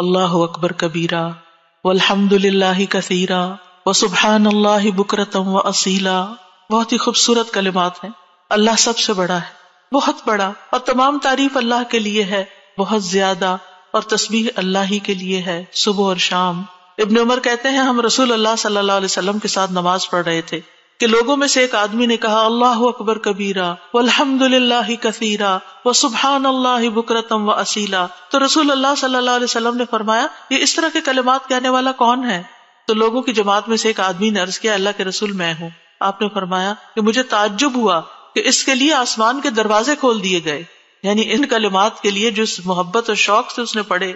अल्लाह अकबर कबीरा वल्हम्दुलिल्लाह कसीरा व सुबहान अल्लाह बुकरतम व असीला बहुत ही खूबसूरत कलिमात हैं अल्लाह सबसे बड़ा है बहुत बड़ा और तमाम तारीफ अल्लाह के लिए है बहुत ज्यादा और तस्वीर अल्लाह ही के लिए है सुबह और शाम इब्न उमर कहते हैं हम रसूल अल्लाह सल्लल्लाहु अलैहि वसल्लम के साथ नमाज पढ़ रहे थे कि लोगों में से एक आदमी ने कहा अल्लाह अकबर कबीरा वल्हम्दुलिल्लाह कसीरा व सुबहान अल्लाह बुकरतम व असीला तो रसूल अल्लाह सल्लाम ने फरमाया ये इस तरह के कलमात कहने वाला कौन है तो लोगों की जमात में से एक आदमी ने अर्ज किया अल्लाह के रसूल मैं हूँ आपने फरमाया कि मुझे ताज्जुब हुआ कि इसके लिए आसमान के दरवाजे खोल दिए गए यानी इन कलमात के लिए जिस मोहब्बत और शौक से उसने पढ़े